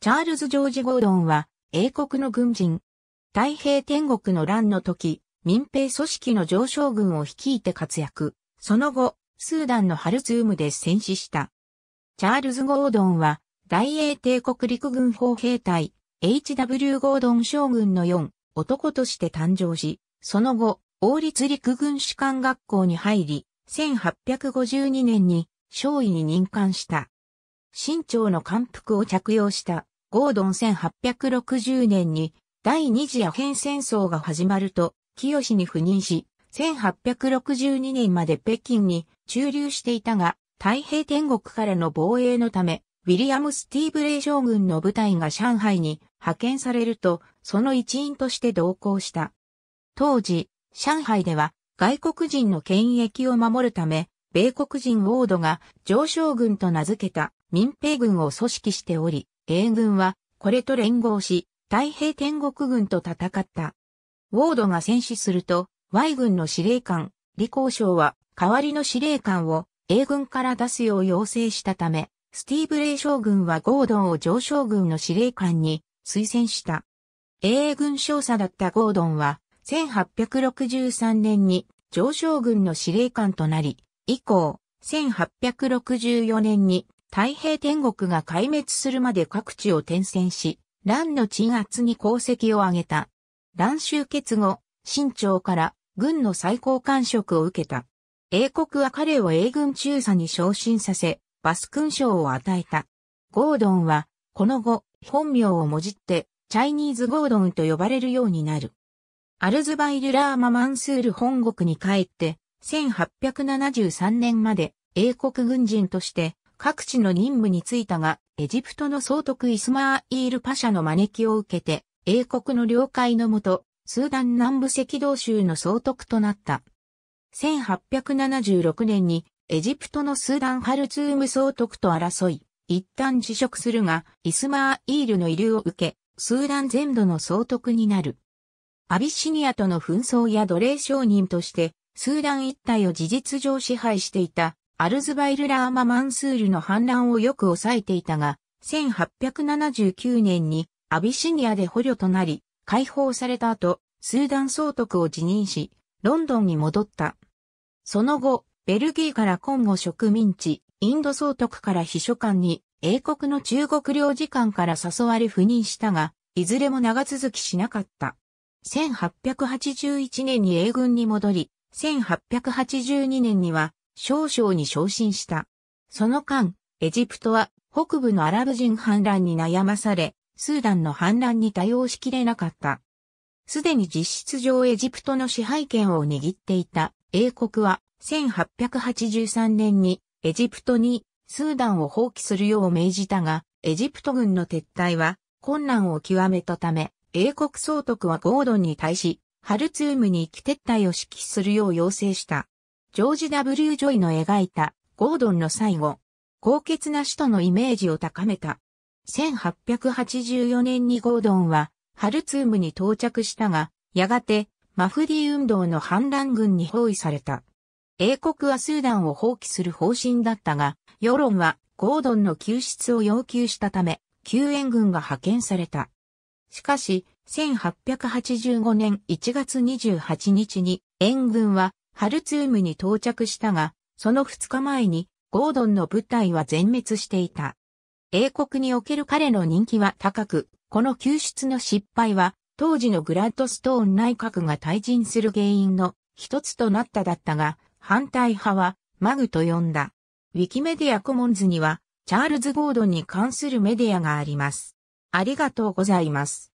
チャールズ・ジョージ・ゴードンは、英国の軍人。太平天国の乱の時、民兵組織の上将軍を率いて活躍。その後、スーダンのハルツームで戦死した。チャールズ・ゴードンは、大英帝国陸軍砲兵隊、H.W. ゴードン将軍の4、男として誕生し、その後、王立陸軍士官学校に入り、1852年に、少尉に任官した。新朝の官服を着用した。ゴードン1860年に第二次アヘン戦争が始まると、清に赴任し、1862年まで北京に駐留していたが、太平天国からの防衛のため、ウィリアム・スティーブレイ将軍の部隊が上海に派遣されると、その一員として同行した。当時、上海では外国人の権益を守るため、米国人ウォードが上将軍と名付けた民兵軍を組織しており、英軍はこれと連合し、太平天国軍と戦った。ウォードが戦死すると、Y 軍の司令官、李光将は代わりの司令官を英軍から出すよう要請したため、スティーブ・レイ将軍はゴードンを上将軍の司令官に推薦した。英軍少佐だったゴードンは、1863年に上将軍の司令官となり、以降、1864年に太平天国が壊滅するまで各地を転戦し、乱の鎮圧に功績を挙げた。乱集結後、清朝から軍の最高官職を受けた。英国は彼を英軍中佐に昇進させ、バス勲章を与えた。ゴードンは、この後、本名をもじって、チャイニーズゴードンと呼ばれるようになる。アルズバイル・ラーマ・マンスール本国に帰って、1873年まで英国軍人として各地の任務に就いたが、エジプトの総督イスマーイールパシャの招きを受けて、英国の了解のもと、スーダン南部赤道州の総督となった。1876年に、エジプトのスーダンハルツーム総督と争い、一旦辞職するが、イスマーイールの遺留を受け、スーダン全土の総督になる。アビシニアとの紛争や奴隷商人として、スーダン一帯を事実上支配していたアルズバイル・ラーマ・マンスールの反乱をよく抑えていたが、1879年にアビシニアで捕虜となり、解放された後、スーダン総督を辞任し、ロンドンに戻った。その後、ベルギーからコンゴ植民地、インド総督から秘書官に、英国の中国領事館から誘われ赴任したが、いずれも長続きしなかった。1881年に英軍に戻り、1882年には少将に昇進した。その間、エジプトは北部のアラブ人反乱に悩まされ、スーダンの反乱に対応しきれなかった。すでに実質上エジプトの支配権を握っていた英国は1883年にエジプトにスーダンを放棄するよう命じたが、エジプト軍の撤退は困難を極めたため、英国総督はゴードンに対し、ハルツームに行き撤退を指揮するよう要請した。ジョージ・ W・ ジョイの描いたゴードンの最後、高潔な首都のイメージを高めた。1884年にゴードンはハルツームに到着したが、やがてマフディ運動の反乱軍に包囲された。英国はスーダンを放棄する方針だったが、世論はゴードンの救出を要求したため、救援軍が派遣された。しかし、1885年1月28日に援軍はハルツームに到着したが、その2日前にゴードンの部隊は全滅していた。英国における彼の人気は高く、この救出の失敗は当時のグラッドストーン内閣が退陣する原因の一つとなっただったが、反対派はマグと呼んだ。ウィキメディアコモンズにはチャールズ・ゴードンに関するメディアがあります。ありがとうございます。